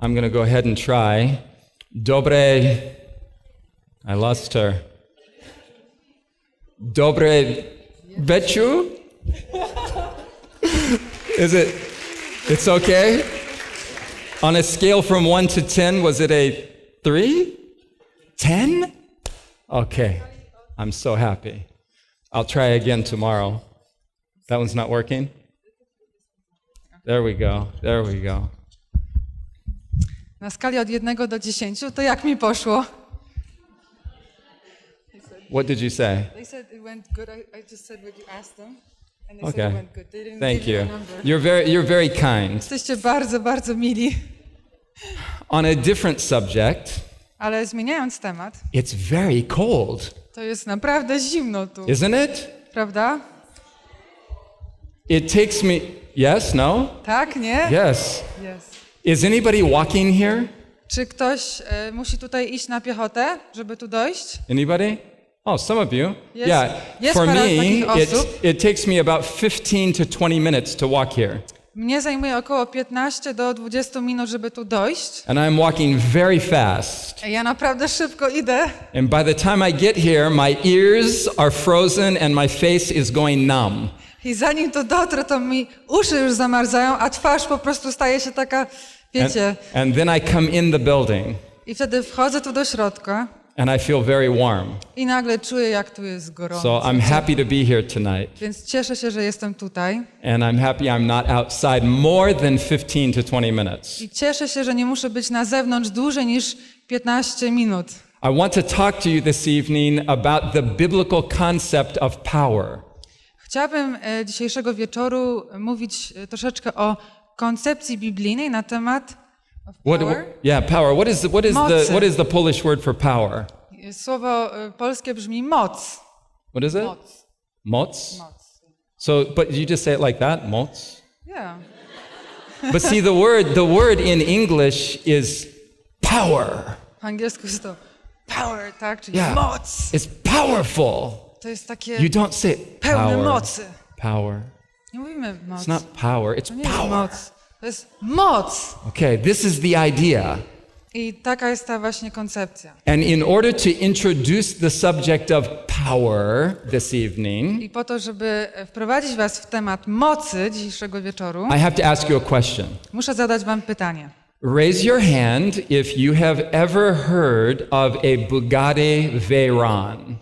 I'm going to go ahead and try. Dobre. I lost her. Dobre Bechu? Is it? It's okay? On a scale from 1 to 10, was it a 3? 10? Okay. I'm so happy. I'll try again tomorrow. That one's not working? There we go. There we go. Na skali od 1 do 10, to jak mi poszło? What did you say? They said it went good. I, I just said what you asked them. And they okay. said it went good. They didn't Thank you. You're very, you're very kind. Jesteście bardzo, bardzo mili. On a different subject. Ale zmieniając temat. It's very cold. To jest naprawdę zimno tu. Isn't it? Prawda? It takes me. Yes, no? Tak, nie? Yes. Yes. Is anybody walking here? Czy ktoś y, musi tutaj iść na piechotę, żeby tu dojść? Anybody? Oh, some of you. Jest, yeah. Jest For me, it, it takes me about 15 to 20 minutes to walk here. Mnie zajmuje około 15 do 20 minut, żeby tu dojść. And I'm walking very fast. E, ja naprawdę szybko idę. And by the time I get here, my ears are frozen and my face is going numb i zanim to dotrę, to mi uszy już zamarzają, a twarz po prostu staje się taka, wiecie. And, and then I come in the building. I wtedy wchodzę tu do środka. And I feel very warm. I nagle czuję, jak tu jest gorąco. So I'm happy to be here tonight. Więc cieszę się, że jestem tutaj. And I'm happy I'm not outside more than 15 to 20 minutes. I cieszę się, że nie muszę być na zewnątrz dłużej niż 15 minut. I want to talk to you this evening about the biblical concept of power. Chciałabym e, dzisiejszego wieczoru e, mówić e, troszeczkę o koncepcji biblijnej na temat power. What, yeah, power. What is the Polish word for power? Słowo polskie brzmi moc. What is it? Moc. Moc. moc. So, but you just say it like that, moc. Yeah. but see, the word the word in English is power. Po angielsku jest to power, tak, czyli yeah. moc. It's powerful. To jest takie you don't say pełne power, mocy. Power. Nie mówimy moc. It's not power, it's to nie power. Jest moc. To jest moc. Okay, this is the idea. I taka jest ta właśnie koncepcja. And in order to introduce the subject of power this evening, I po to, żeby e, wprowadzić was w temat mocy dzisiejszego wieczoru, I have to ask you a question. Muszę zadać wam pytanie. Raise your hand if you have ever heard of a Bugatti Veyron.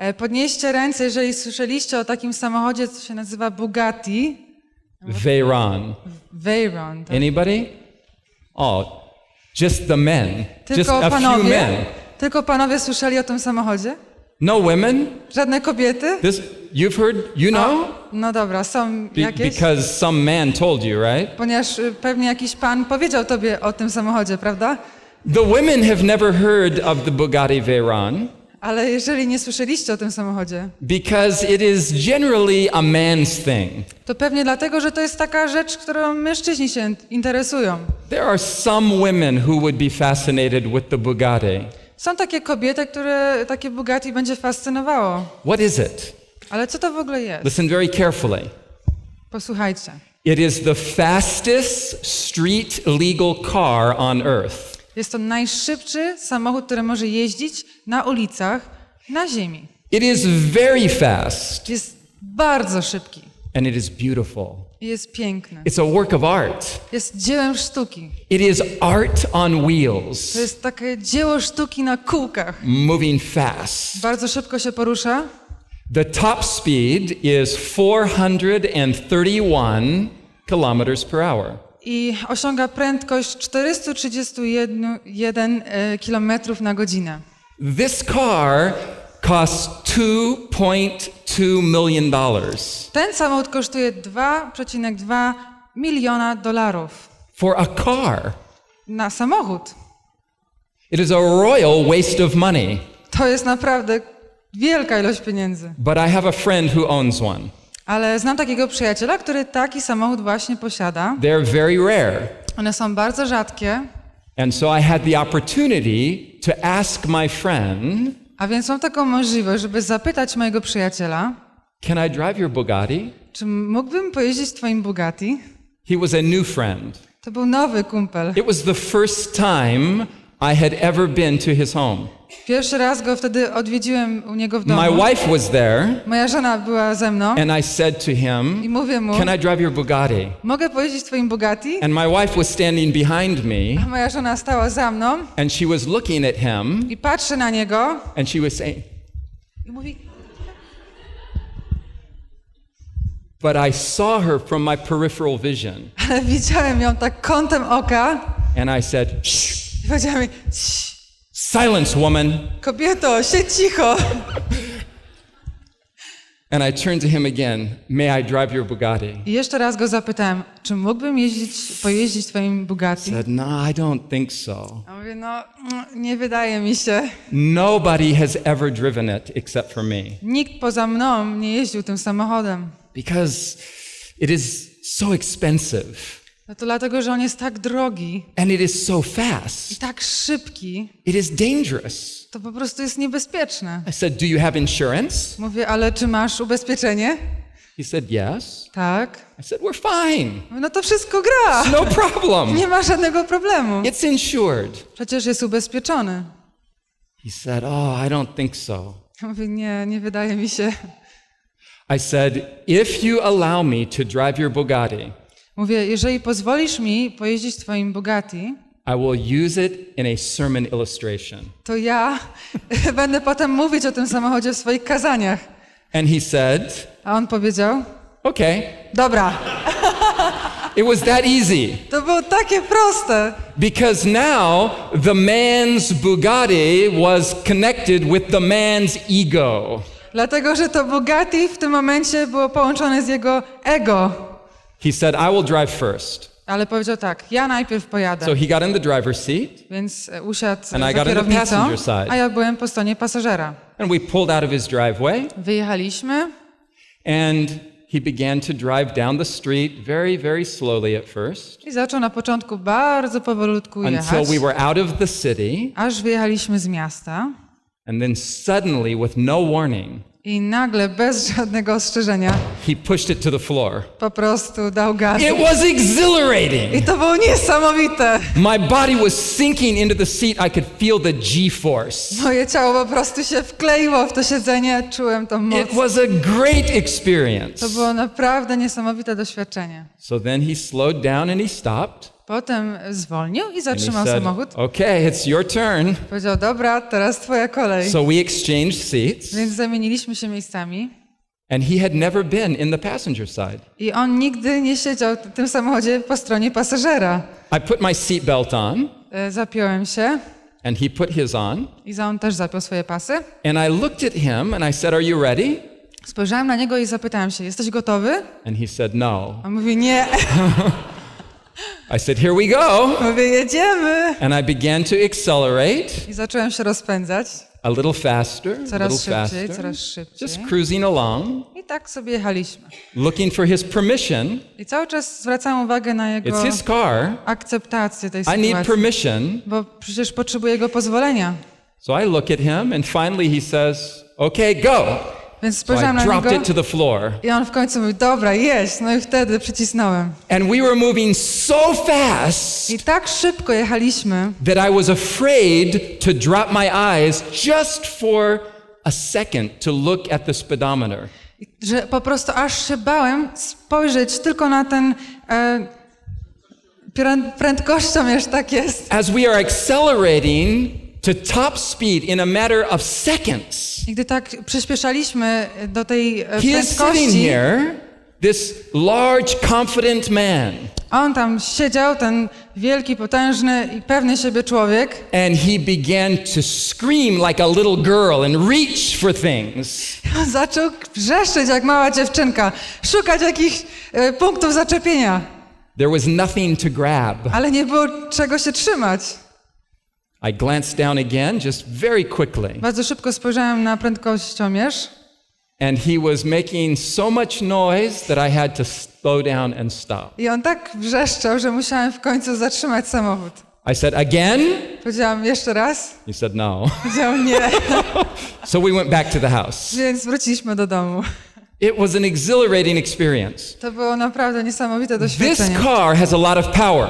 E, podnieście ręce, jeżeli słyszeliście o takim samochodzie, co się nazywa Bugatti. Veyron. Veyron. Tak? Anybody? Oh, just the men. Tylko just a panowie, few men. Tylko panowie słyszeli o tym samochodzie? No women? Żadne kobiety? This, you've heard, you know? A, no dobra, są jakieś. because some man told you, right? Ponieważ y, pewnie jakiś pan powiedział tobie o tym samochodzie, prawda? The women have never heard of the Bugatti Veyron. Ale jeżeli nie słyszeliście o tym samochodzie. Because it is generally a man's thing. To pewnie dlatego, że to jest taka rzecz, którą mężczyźni się interesują. There are some women who would be fascinated with the Bugatti. Są takie kobiety, które takie Bugatti będzie fascynowało. What is it? Ale co to w ogóle jest? Listen very carefully. Posłuchajcie. It is the fastest street legal car on earth. Jest to najszybszy samochód, który może jeździć na ulicach na ziemi. It is very fast. Jest bardzo szybki. And it is beautiful. Jest piękny. It's a work of art. Jest dziełem sztuki. It is art on wheels. To jest takie dzieło sztuki na kółkach. Moving fast. Bardzo szybko się porusza. The top speed is 431 kilometers per hour i osiąga prędkość 431 e, km na godzinę. This car costs 2.2 million dollars. Ten samochód kosztuje 2,2 miliona dolarów. For a car. Na samochód. It is a royal waste of money. To jest naprawdę wielka ilość pieniędzy. But I have a friend who owns one. Ale znam takiego przyjaciela, który taki samochód właśnie posiada. They're very rare. One są bardzo rzadkie. And so I had the opportunity to ask my friend. A więc mam taką możliwość, żeby zapytać mojego przyjaciela. Can I drive your Bugatti? Czy mógłbym pojeździć twoim Bugatti? He was a new friend. To był nowy kumpel. It was the first time i had ever been to his home. Pierwszy raz go wtedy odwiedziłem u niego w domu. My wife was there. Moja żona była ze mną. And I said to him, I mówię mu, Can I drive your Bugatti? Mogę pojeździć twoim Bugatti? And my wife was standing behind me. A moja żona stała za mną. And she was looking at him. I patrzy na niego. And she was saying. I mówi. But I saw her from my peripheral vision. Ale widziałem ją tak kątem oka. And I said. Shh powiedziała mi, Silence, woman. Kobieto, siedź cicho. And I turned to him again, may I drive your Bugatti? I jeszcze raz go zapytałem, czy mógłbym jeździć, pojeździć twoim Bugatti? Said, no, I don't think so. A mówię, no, mm, nie wydaje mi się. Nobody has ever driven it except for me. Nikt poza mną nie jeździł tym samochodem. Because it is so expensive. No to dlatego, że on jest tak drogi. And it is so fast. I tak szybki. It is dangerous. To po prostu jest niebezpieczne. I said, do you have insurance? Mówię, ale czy masz ubezpieczenie? He said, yes. Tak. I said, we're fine. No to wszystko gra. It's no problem. Nie ma żadnego problemu. It's insured. Przecież jest ubezpieczony. He said, oh, I don't think so. Ja mówię, nie, nie wydaje mi się. I said, if you allow me to drive your Bugatti. Mówię, jeżeli pozwolisz mi pojeździć twoim Bugatti, I will use it in a sermon illustration. to ja będę potem mówić o tym samochodzie w swoich kazaniach. And he said, A on powiedział, okay, dobra. It was that easy. To było takie proste. Because now the man's Bugatti was connected with the man's ego. Dlatego, że to Bugatti w tym momencie było połączone z jego ego. He said, I will drive first. Ale powiedział tak, ja najpierw pojadę. So he got in the driver's seat. Więc e, usiadł and za I got kierownicą, in the passenger side. a ja byłem po stronie pasażera. And we pulled out of his driveway. Wyjechaliśmy. And he began to drive down the street very, very slowly at first. I zaczął na początku bardzo powolutku jechać. Until we were out of the city. Aż wyjechaliśmy z miasta. And then suddenly, with no warning. I nagle, bez żadnego ostrzeżenia, he pushed it to the floor. po prostu dał gaz. It was exhilarating. I to było niesamowite. My body was sinking into the seat. I could feel the G-force. Moje ciało po prostu się wkleiło w to siedzenie. Czułem to moc. It was a great experience. To było naprawdę niesamowite doświadczenie. So then he slowed down and he stopped. Potem zwolnił i zatrzymał said, samochód. Okay, it's your turn. Powiedział, dobra, teraz twoja kolej. So we exchanged seats. Więc zamieniliśmy się miejscami. And he had never been in the passenger side. I on nigdy nie siedział w tym samochodzie po stronie pasażera. I put my seat belt on. E, zapiąłem się. And he put his on. I on też zapiął swoje pasy. And I looked at him and I said, are you ready? Spojrzałem na niego i zapytałem się, jesteś gotowy? And he said no. On mówi nie. I said, here we go. Mówię, jedziemy. And I began to accelerate. I zacząłem się rozpędzać. A little faster, coraz little szybciej, faster. coraz szybciej. Just cruising along. I tak sobie jechaliśmy. Looking for his permission. I cały czas zwracałem uwagę na jego It's his car. akceptację tej sytuacji. I need permission. Bo przecież potrzebuję jego pozwolenia. So I look at him and finally he says, okay, go. Więc spojrzałem so I na dropped it to the floor. I on w końcu mówi, dobra, jeść. No i wtedy przycisnąłem. And we were moving so fast. I tak szybko jechaliśmy. That I was afraid to drop my eyes just for a second to look at the speedometer. Że po prostu aż się bałem spojrzeć tylko na ten e, prędkością już tak jest. As we are accelerating to top speed in a matter of seconds. I gdy tak przyspieszaliśmy do tej e, He is sitting prędkości, here, this large, confident man, on tam siedział, ten wielki, potężny i pewny siebie człowiek, and he began to scream like a little girl and reach for things. zaczął wrzeszczeć jak mała dziewczynka, szukać jakichś e, punktów zaczepienia, There was nothing to grab. ale nie było czego się trzymać. I glanced down again just very quickly. Bardzo szybko spojrzałem na prędkościomierz. And he was making so much noise that I had to slow down and stop. I on tak wrzeszczał, że musiałem w końcu zatrzymać samochód. I said again? Powiedziałam jeszcze raz. He said no. Powiedział nie. so we went back to the house. Więc wróciliśmy do domu. It was an exhilarating experience. To było naprawdę niesamowite doświadczenie. This car has a lot of power.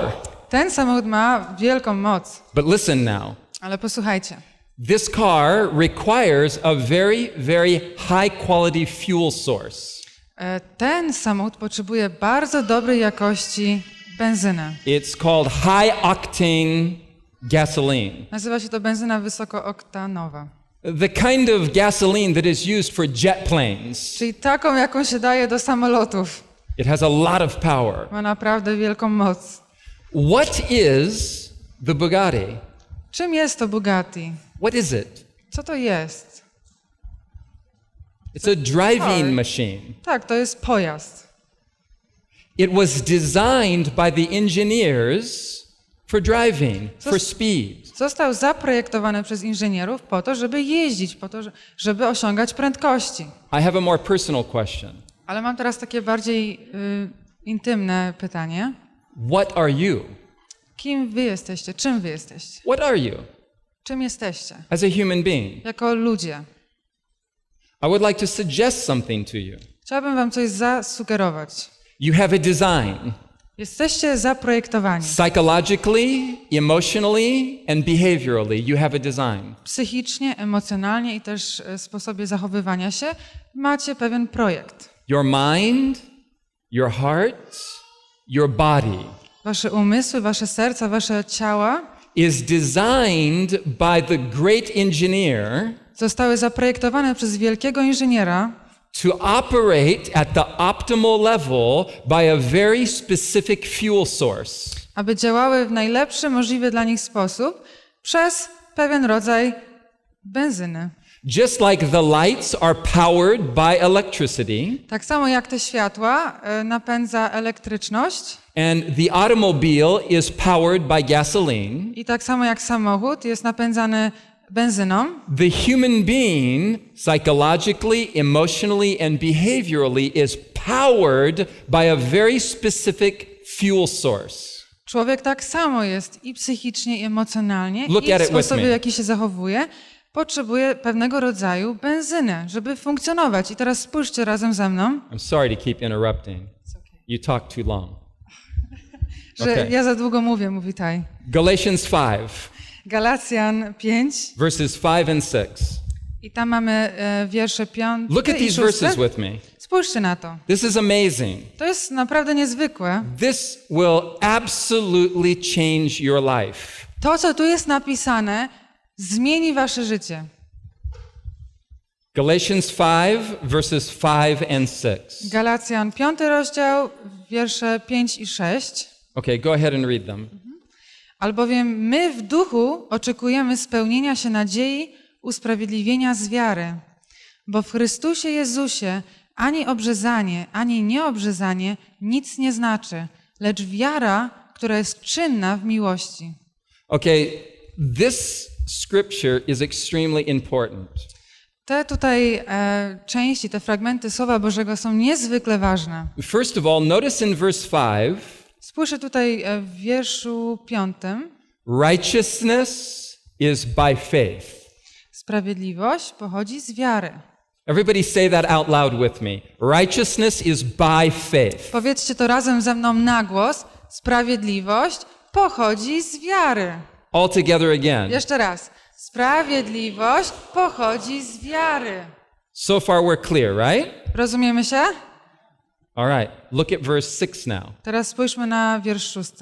Ten samochód ma wielką moc. But listen now. Ale posłuchajcie. This car requires a very, very high quality fuel source. E, ten samochód potrzebuje bardzo dobrej jakości benzyny. It's called high octane gasoline. Nazywa się to benzyna wysokooktanowa. The kind of gasoline that is used for jet planes. Czyli taką jaką się daje do samolotów. It has a lot of power. Ma naprawdę wielką moc. What is the Bugatti? Czym jest to Bugatti? What is it? Co to jest? It's a driving machine. Tak, to jest pojazd. It was designed by the engineers for driving, for speed. Został zaprojektowany przez inżynierów po to, żeby jeździć, po to, żeby osiągać prędkości. I have a more personal question. Ale mam teraz takie bardziej y, intymne pytanie. What are you? Kim wy jesteście? Czym wy jesteście? What are you? Czym jesteście? As a human being. Jako ludzie. I would like to suggest something to you. Chciałabym wam coś zasugerować. You have a design. Jesteście zaprojektowani. Psychologically, emotionally and behaviorally you have a design. Psychicznie, emocjonalnie i też e, sposobie zachowywania się macie pewien projekt. Your mind, your heart, your body wasze umysły, wasze serca, wasze ciała is designed by the great engineer zostały zaprojektowane przez wielkiego inżyniera to operate at the optimal level by a very specific fuel source aby działały w najlepszy możliwy dla nich sposób przez pewien rodzaj benzyny Just like the lights are powered by electricity. Tak samo jak te światła e, napędza elektryczność. And the automobile is powered by gasoline. I tak samo jak samochód jest napędzany benzyną. The human being psychologically, emotionally and behaviorally is powered by a very specific fuel source. Człowiek tak samo jest i psychicznie, i emocjonalnie, Look i w sposobie, w jaki się zachowuje potrzebuje pewnego rodzaju benzyny, żeby funkcjonować. I teraz spójrzcie razem ze mną. I'm sorry to keep interrupting. Okay. You talk too long. Że okay. ja za długo mówię, mówi Taj. Galatians 5. Galatian 5. Verses 5 and 6. I tam mamy e, wiersze 5 Look at these verses with me. Spójrzcie na to. This is amazing. To jest naprawdę niezwykłe. This will absolutely change your life. To co tu jest napisane zmieni wasze życie. Galatians 5 verses 5 and 6. Galacjan 5 rozdział wiersze 5 i 6. Okay, go ahead and read them. Mhm. Albowiem my w duchu oczekujemy spełnienia się nadziei usprawiedliwienia z wiary. Bo w Chrystusie Jezusie ani obrzezanie, ani nieobrzezanie nic nie znaczy, lecz wiara, która jest czynna w miłości. Okay, this scripture is extremely important. Te tutaj e, części, te fragmenty Słowa Bożego są niezwykle ważne. First of all, notice in verse 5. Spójrzcie tutaj e, w wierszu 5. Righteousness is by faith. Sprawiedliwość pochodzi z wiary. Everybody say that out loud with me. Righteousness is by faith. Powiedzcie to razem ze mną na głos. Sprawiedliwość pochodzi z wiary again. Jeszcze raz. Sprawiedliwość pochodzi z wiary. So far we're clear, right? Rozumiemy się? All right. Look at verse 6 now. Teraz spójrzmy na wiersz 6.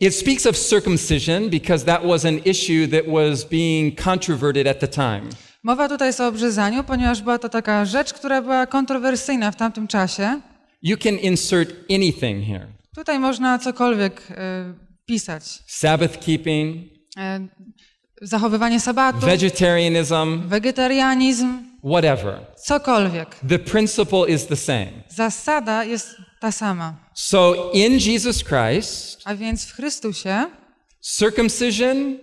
It speaks of circumcision because that was an issue that was being controverted at the time. Mowa tutaj jest o obrzezaniu, ponieważ była to taka rzecz, która była kontrowersyjna w tamtym czasie. You can insert anything here. Tutaj można cokolwiek y, pisać. Sabbath keeping. E, zachowywanie sabatu. Vegetarianism. Wegetarianizm. Whatever. Cokolwiek. The principle is the same. Zasada jest ta sama. So in Jesus Christ. A więc w Chrystusie. Circumcision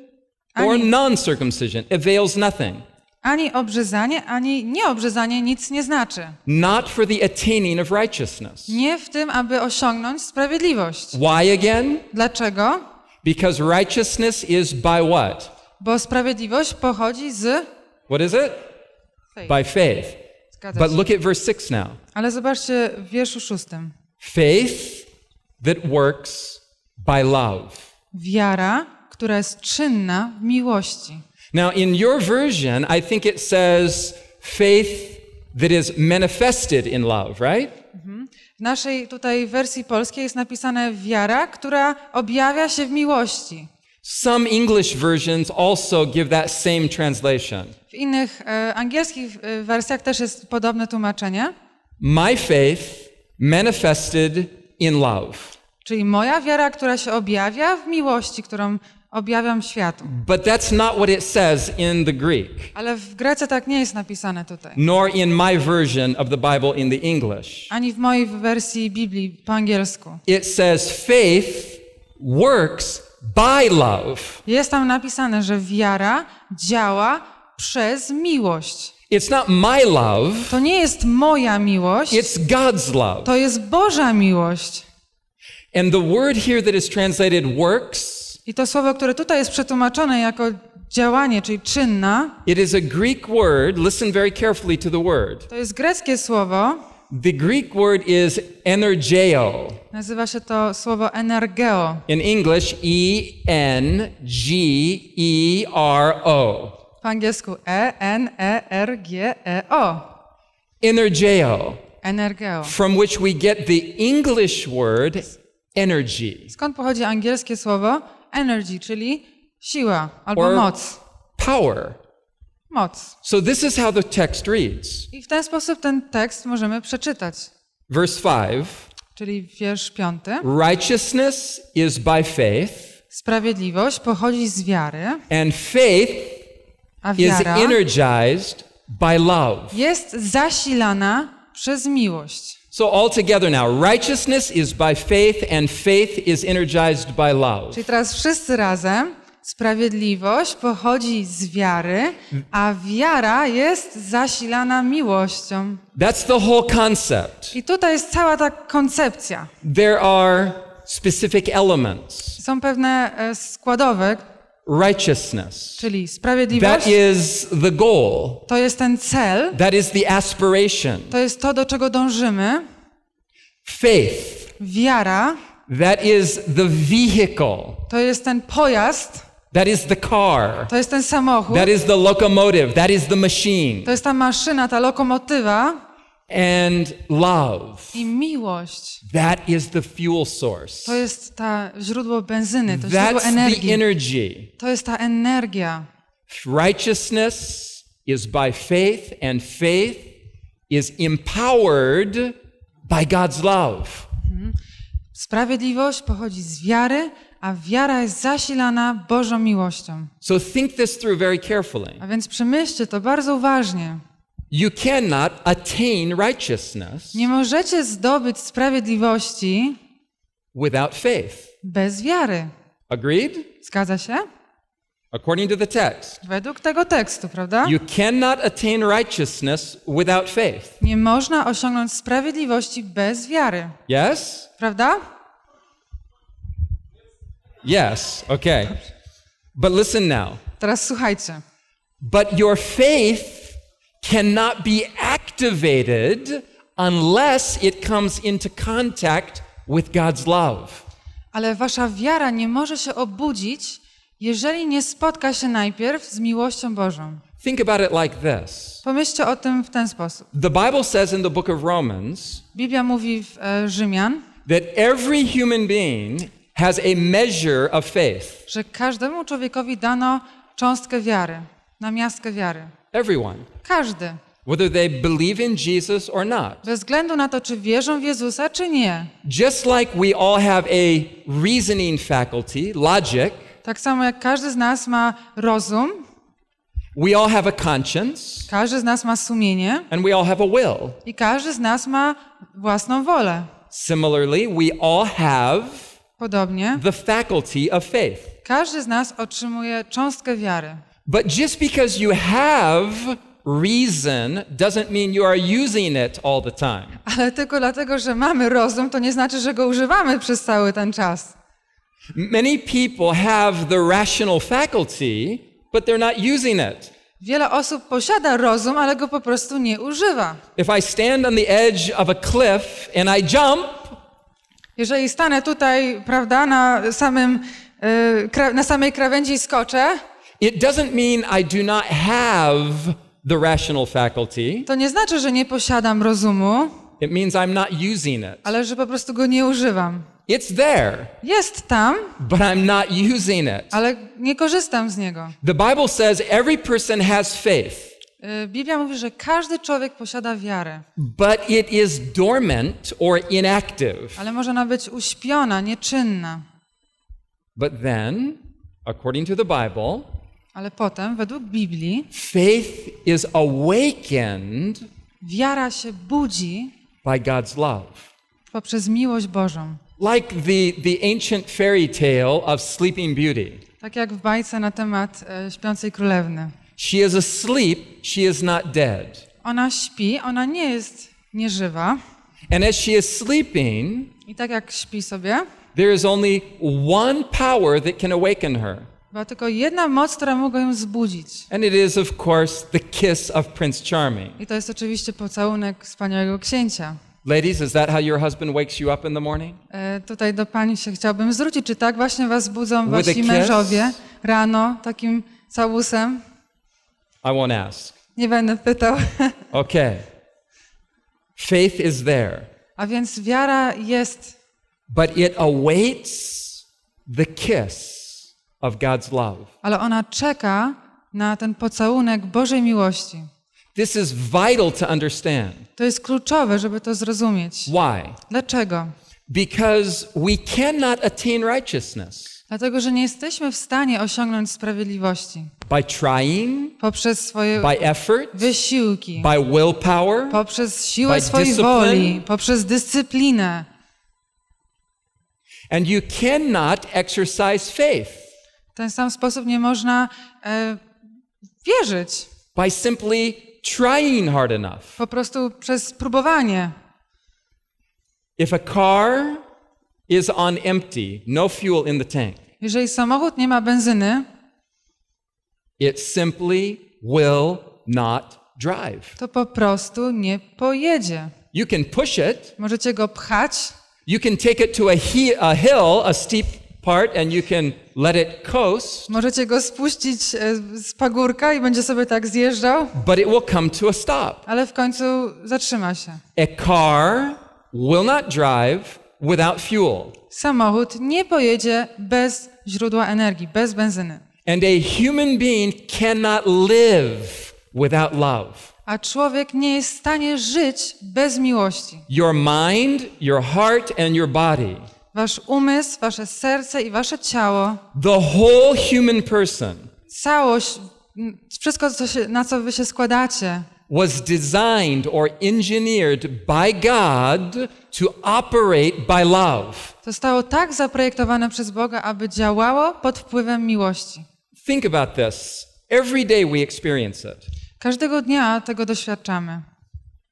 or non-circumcision avails nothing. Ani obrzezanie, ani nieobrzezanie nic nie znaczy. Not for the attaining of righteousness. Nie w tym, aby osiągnąć sprawiedliwość. Why again? Dlaczego? Because righteousness is by what? Bo sprawiedliwość pochodzi z What is it? Faith. By faith. But look at verse 6 now. Ale zobaczcie w wierszu 6. Faith that works by love. Wiara, która jest czynna w miłości. Now, in your version, I think it says faith that is manifested in love, right? Mhm. W naszej tutaj wersji polskiej jest napisane wiara, która objawia się w miłości. Some English versions also give that same translation. W innych e, angielskich e, wersjach też jest podobne tłumaczenie. My faith manifested in love. Czyli moja wiara, która się objawia w miłości, którą objawiam światu. But that's not what it says in the Greek. Ale w Grece tak nie jest napisane tutaj. Nor in my version of the Bible in the English. Ani w mojej wersji Biblii po angielsku. It says faith works by love. Jest tam napisane, że wiara działa przez miłość. It's not my love. To nie jest moja miłość. It's God's love. To jest Boża miłość. And the word here that is translated works i to słowo, które tutaj jest przetłumaczone jako działanie, czyli czynna. It is a Greek word. Listen very carefully to the word. To jest greckie słowo. The Greek word is energeo. Nazywa się to słowo energeo. In English E N G E R O. Po angielsku E N E R G E O. Energeo. Energeo. From which we get the English word energy. Skąd pochodzi angielskie słowo energy, czyli siła albo or moc. Power. Moc. So this is how the text reads. I w ten sposób ten tekst możemy przeczytać. Verse 5. Czyli wiersz 5. Righteousness is by faith. Sprawiedliwość pochodzi z wiary. And faith is energized by love. Jest zasilana przez miłość. So now, righteousness is by faith and faith is energized by love. Czyli teraz wszyscy razem sprawiedliwość pochodzi z wiary, a wiara jest zasilana miłością. That's the whole concept. I tutaj jest cała ta koncepcja. There are specific elements. Są pewne e, składowe, righteousness. Czyli sprawiedliwość. That is the goal. To jest ten cel. That is the aspiration. To jest to, do czego dążymy. Faith. Wiara. That is the vehicle. To jest ten pojazd. That is the car. To jest ten samochód. That is the locomotive. That is the machine. To jest ta maszyna, ta lokomotywa and love. I miłość. That is the fuel source. To jest ta źródło benzyny, to That's źródło energii. The energy. To jest ta energia. Righteousness is by faith and faith is empowered by God's love. Mhm. Sprawiedliwość pochodzi z wiary, a wiara jest zasilana Bożą miłością. So think this through very carefully. A więc przemyślcie to bardzo uważnie. You cannot attain righteousness Nie możecie zdobyć sprawiedliwości without faith. bez wiary. Agreed? Zgadza się? According to the text. Według tego tekstu, prawda? You cannot attain righteousness without faith. Nie można osiągnąć sprawiedliwości bez wiary. Yes? Prawda? Yes, okay. But listen now. Teraz słuchajcie. But your faith cannot be activated unless it comes into contact with God's love. Ale wasza wiara nie może się obudzić, jeżeli nie spotka się najpierw z miłością Bożą. Think about it like this. Pomyślcie o tym w ten sposób. The Bible says in the book of Romans. Biblia mówi w e, Rzymian. That every human being has a measure of faith. Że każdemu człowiekowi dano cząstkę wiary, namiastkę wiary. Everyone. Każdy. Whether they believe in Jesus or not. Bez względu na to, czy wierzą w Jezusa, czy nie. Just like we all have a reasoning faculty, logic. Tak samo jak każdy z nas ma rozum. We all have a conscience. Każdy z nas ma sumienie. And we all have a will. I każdy z nas ma własną wolę. Similarly, we all have Podobnie the faculty of faith. Każdy z nas otrzymuje cząstkę wiary. But just because you have reason doesn't mean you are using it all the time. Ale tylko dlatego, że mamy rozum, to nie znaczy, że go używamy przez cały ten czas. Many people have the rational faculty, but they're not using it. Wiele osób posiada rozum, ale go po prostu nie używa. If I stand on the edge of a cliff and I jump, jeżeli stanę tutaj, prawda, na samym y, na samej krawędzi skoczę, It doesn't mean I do not have the rational faculty. To nie znaczy, że nie posiadam rozumu. It means I'm not using it. Ale że po prostu go nie używam. It's there. Jest tam. But I'm not using it. Ale nie korzystam z niego. The Bible says every person has faith. Y, Biblia mówi, że każdy człowiek posiada wiarę. But it is dormant or inactive. Ale może ona być uśpiona, nieczynna. But then, according to the Bible, ale potem według Biblii faith is awakened wiara się budzi by God's love. Poprzez miłość Bożą. Like the the ancient fairy tale of Sleeping Beauty. Tak jak w bajce na temat e, śpiącej królewny. She is asleep, she is not dead. Ona śpi, ona nie jest nieżywa. And as she is sleeping, i tak jak śpi sobie, there is only one power that can awaken her. Była tylko jedna moc, która mogła ją zbudzić. And it is of course the kiss of Prince Charming. I to jest oczywiście pocałunek wspaniałego księcia. Ladies, is that how your husband wakes you up in the morning? E, tutaj do pani się chciałbym zwrócić, czy tak właśnie was budzą wasi mężowie rano takim całusem? I won't ask. Nie będę pytał. okay. Faith is there. A więc wiara jest. But it awaits the kiss of God's love. Ale ona czeka na ten pocałunek Bożej miłości. This is vital to understand. To jest kluczowe, żeby to zrozumieć. Why? Dlaczego? Because we cannot attain righteousness. Dlatego, że nie jesteśmy w stanie osiągnąć sprawiedliwości. By trying, poprzez swoje by effort, wysiłki, by willpower, poprzez siłę by swojej discipline. woli, poprzez dyscyplinę. And you cannot exercise faith. W ten sam sposób nie można e, wierzyć. By simply trying hard enough. Po prostu przez próbowanie. If a car is on empty, no fuel in the tank. Jeżeli samochód nie ma benzyny, it simply will not drive. To po prostu nie pojedzie. You can push it. Możecie go pchać. You can take it to a, he, a hill, a steep part and you can let it coast. Możecie go spuścić e, z pagórka i będzie sobie tak zjeżdżał. But it will come to a stop. Ale w końcu zatrzyma się. A car will not drive without fuel. Samochód nie pojedzie bez źródła energii, bez benzyny. And a human being cannot live without love. A człowiek nie jest w stanie żyć bez miłości. Your mind, your heart and your body. Wasz umysł, wasze serce i wasze ciało. The whole human person. Całość, wszystko, co się, na co wy się składacie. Was designed or engineered by God to operate by love. Zostało tak zaprojektowane przez Boga, aby działało pod wpływem miłości. Think about this. Every day we experience it. Każdego dnia tego doświadczamy.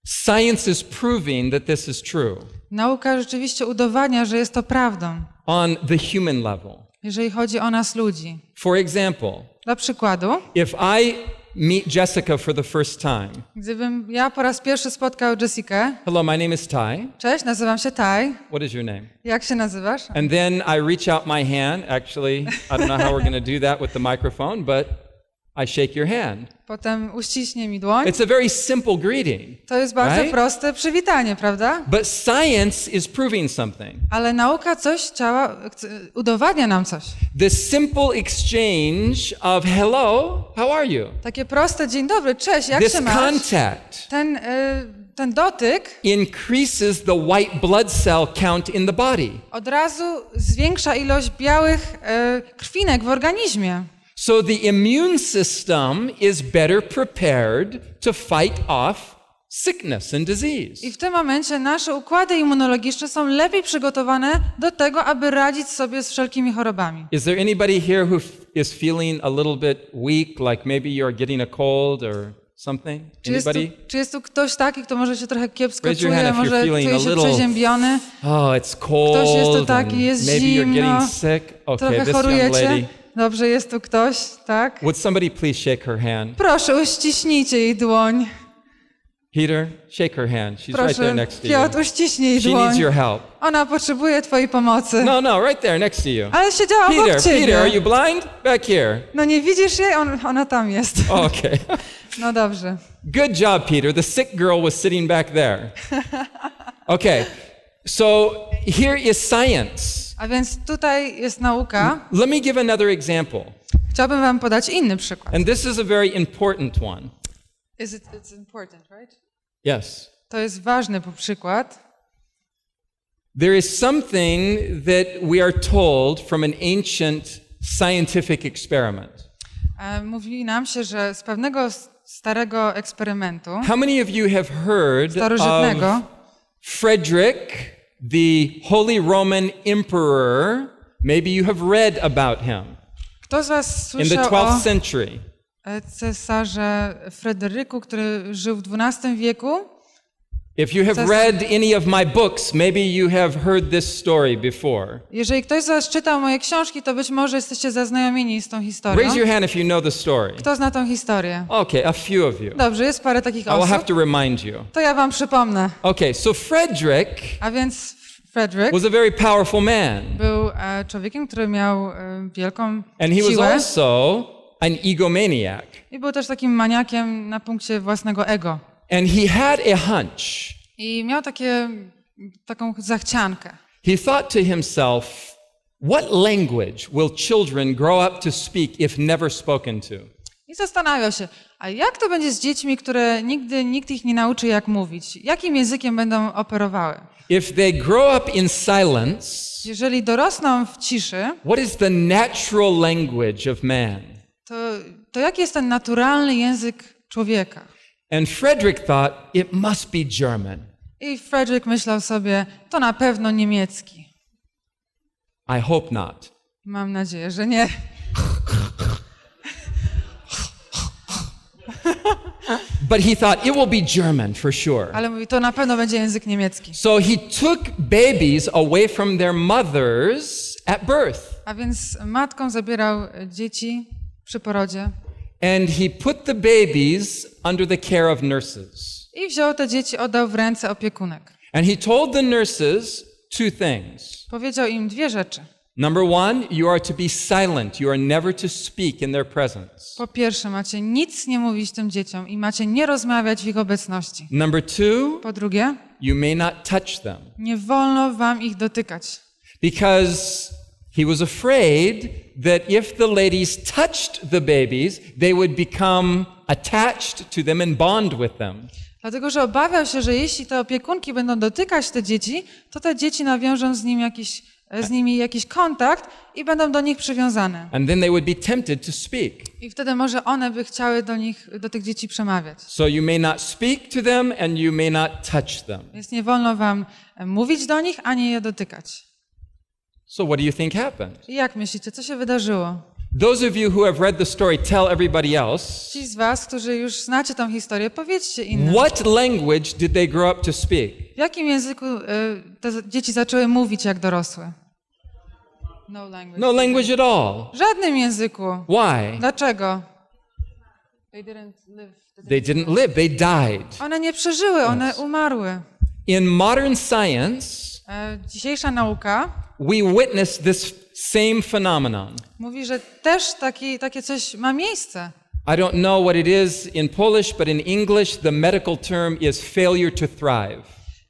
Science is proving that this is true. Nauka rzeczywiście udowadnia, że jest to prawdą. On the human level. Jeżeli chodzi o nas ludzi. For example. Dla przykładu. If I meet Jessica for the first time. Gdybym ja po raz pierwszy spotkał Jessica, Hello, my name is Ty. Cześć, nazywam się Ty. What is your name? Jak się nazywasz? And then I reach out my hand. Actually, I don't know how we're going to do that with the microphone, but i shake your hand. Potem uściśnie mi dłoń. It's a very simple greeting. To jest bardzo right? proste przywitanie, prawda? But science is proving something. Ale nauka coś chciała udowadnia nam coś. The simple exchange of hello, how are you? Takie proste dzień dobry, cześć, jak This się masz? Contact. Ten y ten dotyk increases the white blood cell count in the body. Od razu zwiększa ilość białych y, krwinek w organizmie. So the immune system is better prepared to fight off sickness and disease. I w tym momencie nasze układy immunologiczne są lepiej przygotowane do tego, aby radzić sobie z wszelkimi chorobami. Is there anybody here who is feeling a little bit weak, like maybe are getting a cold or something? Czy jest, tu, czy jest tu ktoś taki, kto może się trochę kiepsko czuje, czuje, może czuje się przeziębiony? Oh, it's cold. Ktoś jest tu taki, jest zimno, trochę chorujecie. Dobrze, jest tu ktoś, tak? Would somebody please shake her hand? Proszę, uściśnijcie jej dłoń. Peter, shake her hand. She's Proszę, right there next to you. Piotr, uściśnij She dłoń. needs your help. Ona potrzebuje twojej pomocy. No, no, right there next to you. Ale siedziała Peter, obok ciebie. Peter, are you blind? Back here. No nie widzisz jej? On, ona tam jest. Oh, okay. no dobrze. Good job, Peter. The sick girl was sitting back there. Okay. So here is science. A więc tutaj jest nauka. Let me give another example. Chciałbym wam podać inny przykład. And this is a very important one. Is it it's important, right? Yes. To jest ważny przykład. There is something that we are told from an ancient scientific experiment. Mówi nam się, że z pewnego starego eksperymentu. How many of you have heard of Frederick, the Holy Roman Emperor, maybe you have read about him. Kto z was in the 12th century? cesarze Frederyku, który żył w XII wieku? If you have read any of my books, maybe you have heard this story before. Jeżeli ktoś z czytał moje książki, to być może jesteście zaznajomieni z tą historią. Raise your hand if you know the story. Kto zna tą historię? Okay, a few of you. Dobrze, jest parę takich osób. I will have to remind you. To ja wam przypomnę. Okay, so Frederick. A więc Frederick was a very powerful man. Był uh, człowiekiem, który miał e, wielką siłę. And he was also an egomaniac. I był też takim maniakiem na punkcie własnego ego. And he had a hunch. I miał takie, taką zachciankę. He thought to himself, what language will children grow up to speak if never spoken to? I zastanawiał się, a jak to będzie z dziećmi, które nigdy nikt ich nie nauczy jak mówić? Jakim językiem będą operowały? If they grow up in silence, jeżeli dorosną w ciszy, what is the natural language of man? To, to jaki jest ten naturalny język człowieka? And Frederick thought it must be German. I Frederick myślał sobie, to na pewno niemiecki. I hope not. Mam nadzieję, że nie. But he thought it will be German for sure. Ale mówi, to na pewno będzie język niemiecki. So he took babies away from their mothers at birth. A więc matką zabierał dzieci przy porodzie. And he put the babies under the care of nurses. I wziął te dzieci, oddał w ręce opiekunek. And he told the nurses two things. Powiedział im dwie rzeczy. Number one, you are to be silent. You are never to speak in their presence. Po pierwsze, macie nic nie mówić tym dzieciom i macie nie rozmawiać w ich obecności. Number two, po drugie, you may not touch them. Nie wolno wam ich dotykać. Because he was afraid that if the ladies touched the babies, they would become attached to them and bond with them. Dlatego, że obawiał się, że jeśli te opiekunki będą dotykać te dzieci, to te dzieci nawiążą z, nim jakiś, e, z nimi jakiś kontakt i będą do nich przywiązane. And then they would be tempted to speak. I wtedy może one by chciały do nich, do tych dzieci przemawiać. So you may not speak to them and you may not touch them. Więc nie wolno wam e, mówić do nich, ani je dotykać. So what do you think happened? Jak myślicie, co się wydarzyło? Those of you who have read the story, tell everybody else. Ci z was, którzy już znacie tę historię, powiedzcie innym. What language did they grow up to speak? W jakim języku y, te dzieci zaczęły mówić jak dorosły? No language. No language at all. Żadnym języku. Why? Dlaczego? They didn't live. They didn't live. They died. One nie przeżyły, one umarły. In modern science, e, dzisiejsza nauka we witness this same phenomenon. Mówi, że też taki, takie coś ma miejsce. I don't know what it is in Polish, but in English the medical term is failure to thrive.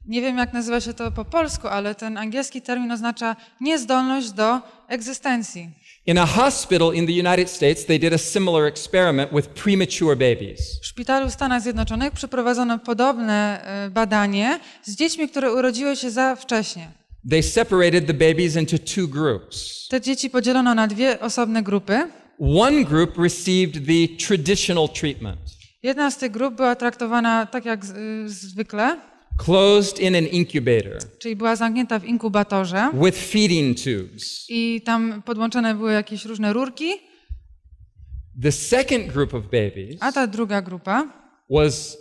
Nie wiem jak nazywa się to po polsku, ale ten angielski termin oznacza niezdolność do egzystencji. In a hospital in the United States, they did a similar experiment with premature babies. W szpitalu w Stanach Zjednoczonych przeprowadzono podobne e, badanie z dziećmi, które urodziły się za wcześnie. They separated the babies into two groups. Te dzieci podzielono na dwie osobne grupy. One group received the traditional treatment. Jedna z tych grup była traktowana tak jak y, zwykle. Closed in an incubator. Czyli była zamknięta w inkubatorze. With feeding tubes. I tam podłączone były jakieś różne rurki. The second group of babies. A ta druga grupa. Was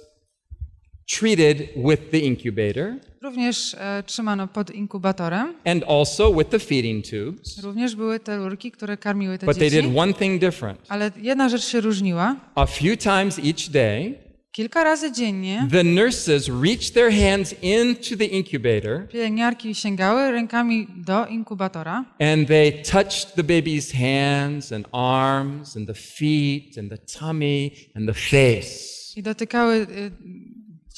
treated with the incubator. Również e, trzymano pod inkubatorem. And also with the feeding tubes. Również były te rurki, które karmiły te But dzieci. They did one thing different. Ale jedna rzecz się różniła. A few times each day. Kilka razy dziennie. The nurses reached their hands into the incubator. Pielęgniarki sięgały rękami do inkubatora. And they touched the baby's hands and arms and the feet and the tummy and the face. I dotykały y,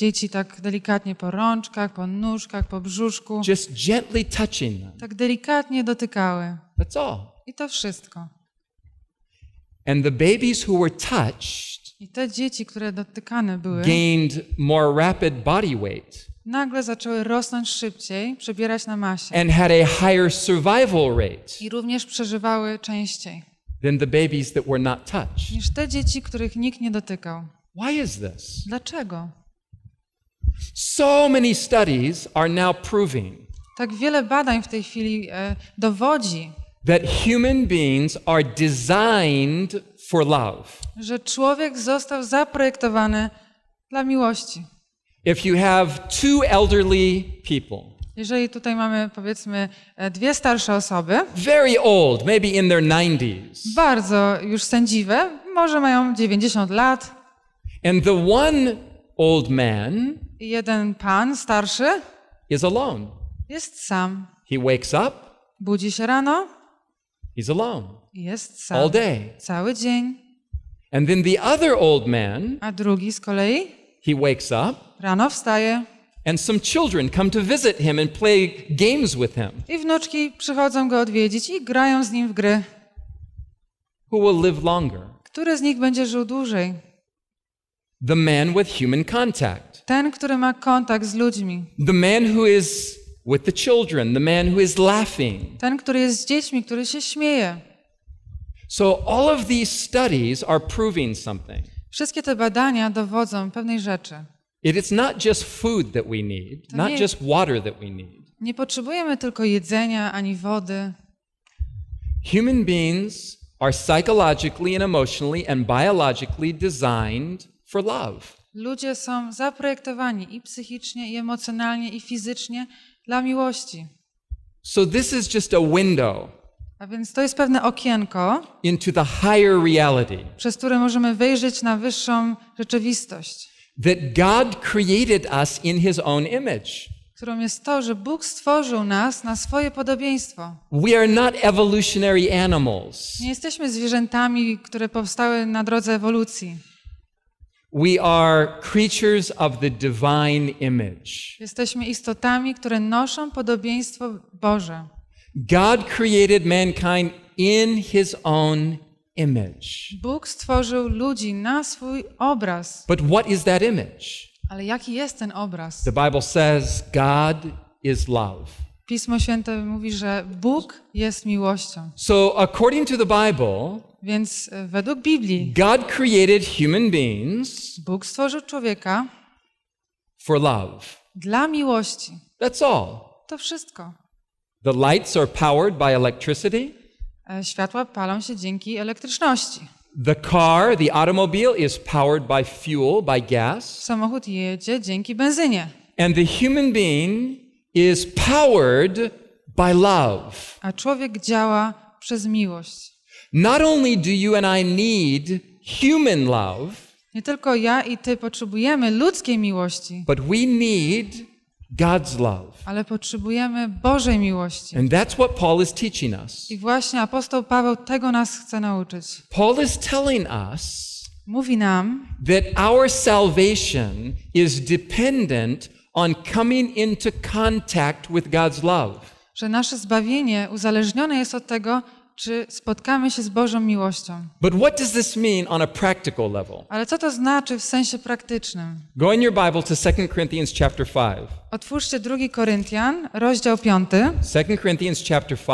Dzieci tak delikatnie po rączkach, po nóżkach, po brzuszku. Just gently touching them. Tak delikatnie dotykały. That's all. I to wszystko. And the babies who were touched I te dzieci, które dotykane były, gained more rapid body weight. Nagle zaczęły rosnąć szybciej, przebierać na masie. And had a higher survival rate. I również przeżywały częściej. Than the babies that were not touched. Niż te dzieci, których nikt nie dotykał. Why is this? Dlaczego? So many studies are now proving tak wiele badań w tej chwili e, dowodzi, that human beings are designed for love. że człowiek został zaprojektowany dla miłości. If you have two elderly people, jeżeli tutaj mamy powiedzmy e, dwie starsze osoby, very old, maybe in their 90s, bardzo już sędziwe, może mają 90 lat, and the one old man jeden pan starszy is alone. Jest sam. He wakes up. Budzi się rano. He's alone. Jest sam. All day. Cały dzień. And then the other old man. A drugi z kolei. He wakes up. Rano wstaje. And some children come to visit him and play games with him. I wnuczki przychodzą go odwiedzić i grają z nim w gry. Who will live longer? Który z nich będzie żył dłużej? The man with human contact. Ten, który ma kontakt z ludźmi. The man who is with the children, the man who is laughing. Ten, który jest z dziećmi, który się śmieje. So all of these studies are proving something. Wszystkie te badania dowodzą pewnej rzeczy. It is not just food that we need, To not nie- just water that we need. Nie potrzebujemy tylko jedzenia ani wody. Human beings are psychologically and emotionally and biologically designed for love. Ludzie są zaprojektowani i psychicznie, i emocjonalnie, i fizycznie dla miłości. So this is just a window. A więc to jest pewne okienko, into the higher reality, przez które możemy wejrzeć na wyższą rzeczywistość. That God created us in His own image. Którą jest to, że Bóg stworzył nas na swoje podobieństwo. We are not evolutionary animals. Nie jesteśmy zwierzętami, które powstały na drodze ewolucji. We are creatures of the divine image. Jesteśmy istotami, które noszą podobieństwo Boże. God created mankind in his own image. Bóg stworzył ludzi na swój obraz. But what is that image? Ale jaki jest ten obraz? The Bible says God is love. Pismo Święte mówi, że Bóg jest miłością. So according to the Bible, więc e, według Biblii, God created human beings Bóg stworzył człowieka for love. Dla miłości. That's all. To wszystko. The lights are powered by electricity. E, światła palą się dzięki elektryczności. The car, the automobile is powered by fuel, by gas. Samochód jedzie dzięki benzynie. And the human being is powered by love. A człowiek działa przez miłość. Not only do you and I need human love, nie tylko ja i ty potrzebujemy ludzkiej miłości, but we need God's love. ale potrzebujemy Bożej miłości. And that's what Paul is teaching us. I właśnie apostoł Paweł tego nas chce nauczyć. Paul is telling us mówi nam, that our salvation is dependent on coming into contact with God's love. Że nasze zbawienie uzależnione jest od tego, czy spotkamy się z Bożą miłością. But what does this mean on a practical level? Ale co to znaczy w sensie praktycznym? Go in your Bible to 2 Corinthians chapter 5. Otwórzcie 2 Koryntian, rozdział 5. 2 Corinthians chapter 5.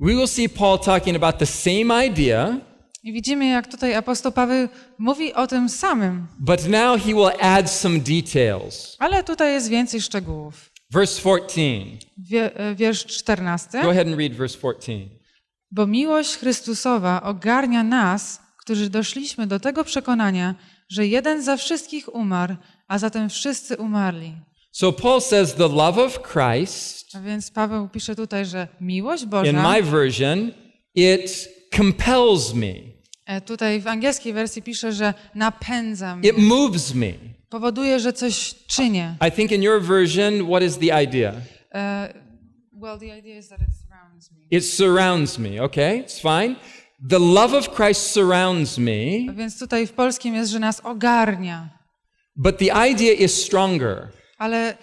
We will see Paul talking about the same idea. I widzimy, jak tutaj apostoł Paweł mówi o tym samym. But now he will add some details. Ale tutaj jest więcej szczegółów. Verse 14. Wie, e, wiersz 14. Go ahead and read verse 14. Bo miłość Chrystusowa ogarnia nas, którzy doszliśmy do tego przekonania, że jeden za wszystkich umarł, a zatem wszyscy umarli. So Paul says the love of Christ. A więc Paweł pisze tutaj, że miłość Boża. In my version, it compels me. E, tutaj w angielskiej wersji pisze, że napędza mnie. It moves me. Powoduje, że coś czynię. I think in your version, what is the idea? Uh, well, the idea is that it surrounds me. It surrounds me, okay? It's fine. The love of Christ surrounds me. Więc tutaj w polskim jest, że nas ogarnia. But the idea is stronger. Ale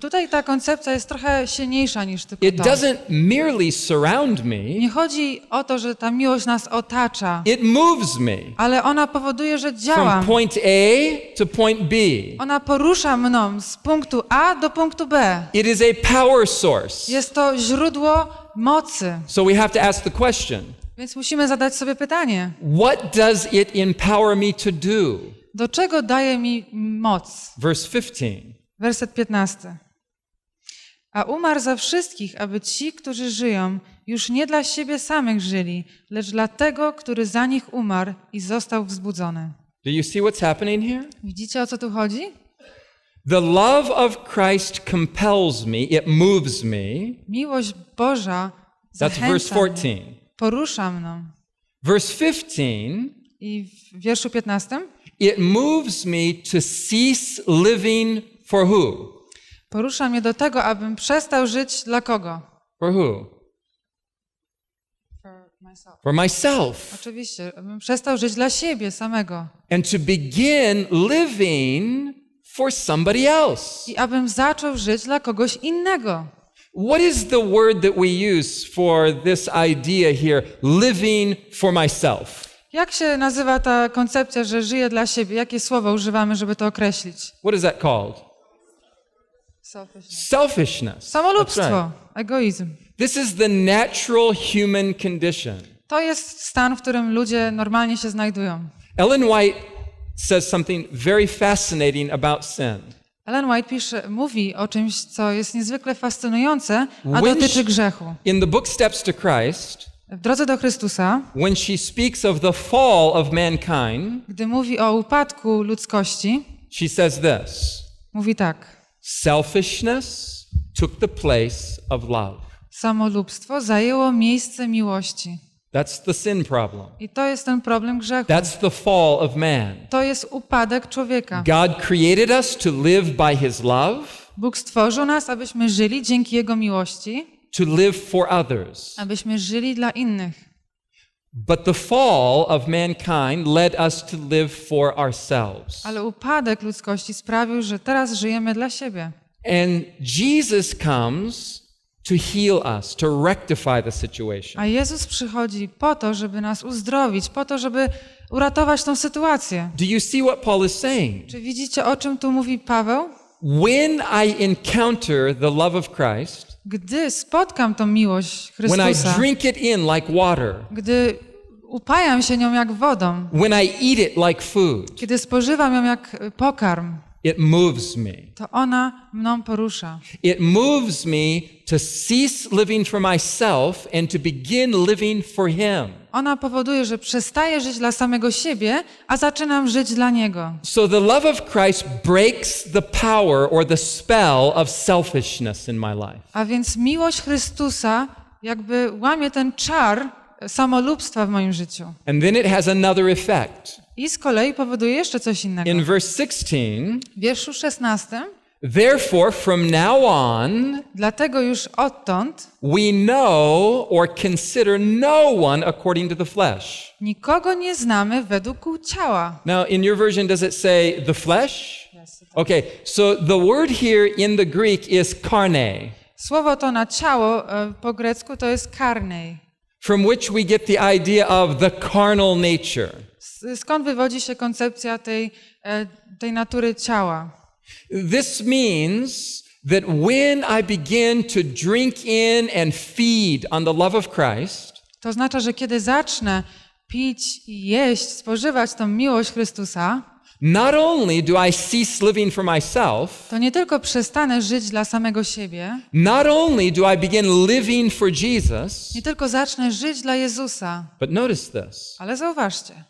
Tutaj ta koncepcja jest trochę silniejsza niż tylko It doesn't merely surround me, Nie chodzi o to, że ta miłość nas otacza, it moves me ale ona powoduje, że działa. from point A to point B. Ona porusza mną z punktu A do punktu B. It is a power source. Jest to źródło mocy. So we have to ask the question Więc musimy zadać sobie pytanie, what does it empower me to do? do czego daje mi moc? Verse 15. Werset 15. A umarł za wszystkich, aby ci, którzy żyją, już nie dla siebie samych żyli, lecz dla tego, który za nich umarł i został wzbudzony. Do you see what's happening here? Widzicie o co tu chodzi? The love of Christ compels me, it moves me. Miłość Boża That's verse 14. Porusza mną. Verse 15. I w wierszu 15. It moves me to cease living For who? Porusza mnie do tego, abym przestał żyć dla kogo? For who? For myself. Oczywiście, abym przestał żyć dla siebie samego. And to begin living for somebody else. I abym zaczął żyć dla kogoś innego. What is the word that we use for this idea here, living for myself? Jak się nazywa ta koncepcja, że żyję dla siebie? Jakie słowa używamy, żeby to określić? What is that called? Selfishness. Selfishness. Samolubstwo, egoizm. This is the natural human condition. To jest stan, w którym ludzie normalnie się znajdują. Ellen White says something very fascinating about sin. Ellen White pisze, mówi o czymś, co jest niezwykle fascynujące, a when dotyczy grzechu. In the book Steps to Christ, w drodze do Chrystusa, when she speaks of the fall of mankind, gdy mówi o upadku ludzkości, she says this. Mówi tak. Selfishness took the place of love. Samolubstwo zajęło miejsce miłości. That's the sin problem. I to jest ten problem grzechu. That's the fall of man. To jest upadek człowieka. God created us to live by his love. Bóg stworzył nas, abyśmy żyli dzięki jego miłości. To live for others. Abyśmy żyli dla innych. But the fall of mankind led us to live for ourselves. Ale upadek ludzkości sprawił, że teraz żyjemy dla siebie. And Jesus comes to heal us, to rectify the situation. A Jezus przychodzi po to, żeby nas uzdrowić, po to, żeby uratować tą sytuację. Do you see what Paul is saying? Czy widzicie o czym tu mówi Paweł? When I encounter the love of Christ, gdy spotkam tą miłość Chrystusa, When I drink it in like water, gdy upajam się nią jak wodą, When I eat it like food, kiedy spożywam ją jak pokarm, It moves me. To ona mną porusza. It moves me to cease living for myself and to begin living for him. Ona powoduje, że przestaje żyć dla samego siebie, a zaczynam żyć dla niego. So the love of Christ breaks the power or the spell of selfishness in my life. A więc miłość Chrystusa jakby łamie ten czar e, samolubstwa w moim życiu. And then it has another effect. I z kolei powoduje jeszcze coś innego. In verse 16, w wierszu 16 Therefore from now on Dlatego już odtąd we know or consider no one according to the flesh. Nikogo nie znamy według ciała. Now in your version does it say the flesh? Yes, okay, so the word here in the Greek is carne. Słowo to na ciało e, po grecku to jest karnej. From which we get the idea of the carnal nature. Skąd wywodzi się koncepcja tej, e, tej natury ciała? This means that when I begin to drink in and feed on the love of Christ, to oznacza, że kiedy zacznę pić i jeść, spożywać tą miłość Chrystusa, not only do I cease living for myself, to nie tylko przestanę żyć dla samego siebie, not only do I begin living for Jesus, nie tylko zacznę żyć dla Jezusa, but notice this, ale zauważcie,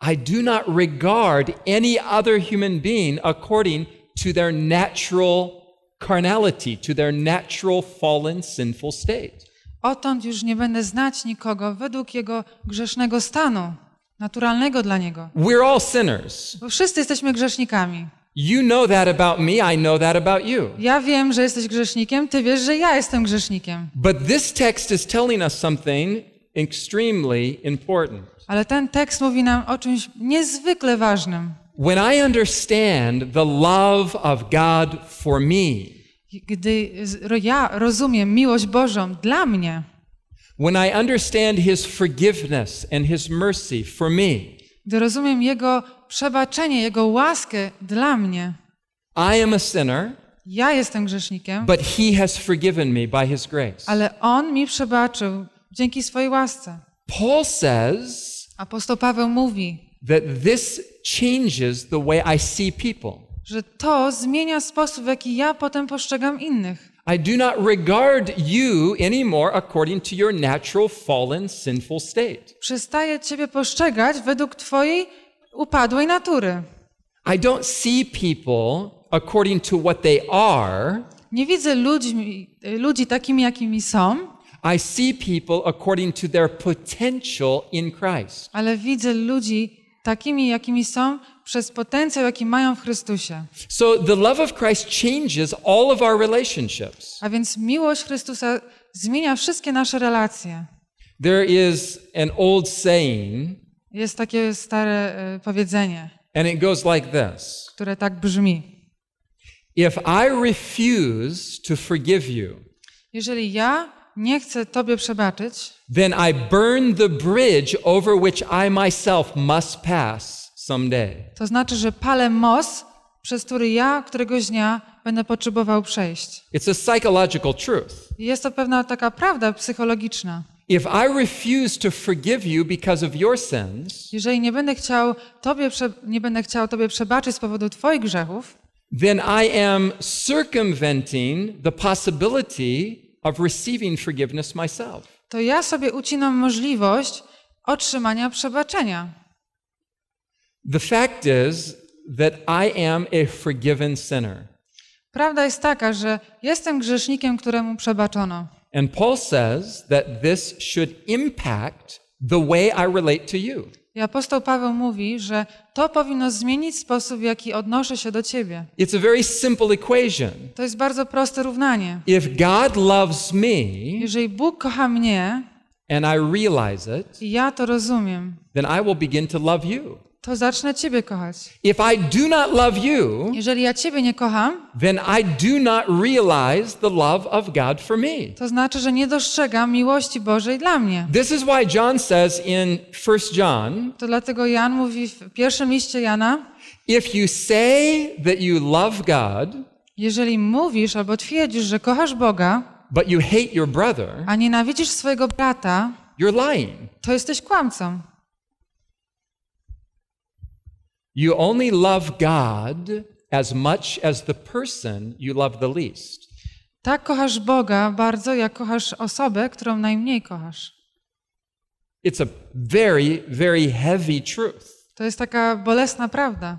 i do not regard any other human being according to their natural carnality, to their natural fallen sinful state. Odtąd już nie będę znać nikogo według jego grzesznego stanu, naturalnego dla niego. We're all sinners. Bo wszyscy jesteśmy grzesznikami. You know that about me, I know that about you. Ja wiem, że jesteś grzesznikiem, ty wiesz, że ja jestem grzesznikiem. But this text is telling us something extremely important. Ale ten tekst mówi nam o czymś niezwykle ważnym. When I understand the love of God for me. Gdy ja rozumiem miłość Bożą dla mnie. When I understand his forgiveness and his mercy for me. Gdy rozumiem jego przebaczenie, jego łaskę dla mnie. I am a sinner. Ja jestem grzesznikiem. But he has forgiven me by his grace. Ale on mi przebaczył dzięki swojej łasce. Paul says Apostoł Paweł mówi, that this changes the way I see people. że to zmienia sposób, w jaki ja potem postrzegam innych. I do not regard you anymore according to your natural fallen sinful state. Przestaję ciebie postrzegać według twojej upadłej natury. I don't see people according to what they are. Nie widzę ludzi ludzi takimi jakimi są. I see people according to their potential in Christ. Ale widzę ludzi takimi, jakimi są, przez potencjał, jaki mają w Chrystusie. So the love of Christ changes all of our relationships. A więc miłość Chrystusa zmienia wszystkie nasze relacje. There is an old saying. Jest takie stare y, powiedzenie. And it goes like this. Które tak brzmi. If I refuse to forgive you. Jeżeli ja nie chcę tobie przebaczyć, then I burn the bridge over which I myself must pass someday. to znaczy, że palę most, przez który ja któregoś dnia będę potrzebował przejść. It's a psychological truth. Jest to pewna taka prawda psychologiczna. If I refuse to forgive you because of your sins, jeżeli nie będę chciał tobie nie będę chciał tobie przebaczyć z powodu twoich grzechów, then I am circumventing the possibility of receiving forgiveness myself. To ja sobie ucinam możliwość otrzymania przebaczenia. The fact is that I am a forgiven sinner. Prawda jest taka, że jestem grzesznikiem, któremu przebaczono. And Paul says that this should impact the way I relate to you. I apostoł Paweł mówi, że to powinno zmienić sposób, w jaki odnoszę się do ciebie. It's a very simple equation. To jest bardzo proste równanie. If God loves me, jeżeli Bóg kocha mnie, and I realize it, i ja to rozumiem, then I will begin to love you to zacznę ciebie kochać. If I do not love you, jeżeli ja ciebie nie kocham, then I do not realize the love of God for me. To znaczy, że nie dostrzegam miłości Bożej dla mnie. This is why John says in 1 John. To dlatego Jan mówi w pierwszym liście Jana. If you say that you love God, jeżeli mówisz albo twierdzisz, że kochasz Boga, but you hate your brother, a nienawidzisz swojego brata, you're lying. To jesteś kłamcą. You only love God as much as the person you love the least. Tak kochasz Boga bardzo, jak kochasz osobę, którą najmniej kochasz. It's a very, very heavy truth. To jest taka bolesna prawda.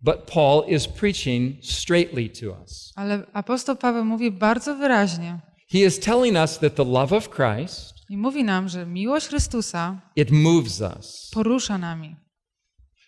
But Paul is preaching straightly to us. Ale apostoł Paweł mówi bardzo wyraźnie. He is telling us that the love of Christ I mówi nam, że miłość Chrystusa it moves us. porusza nami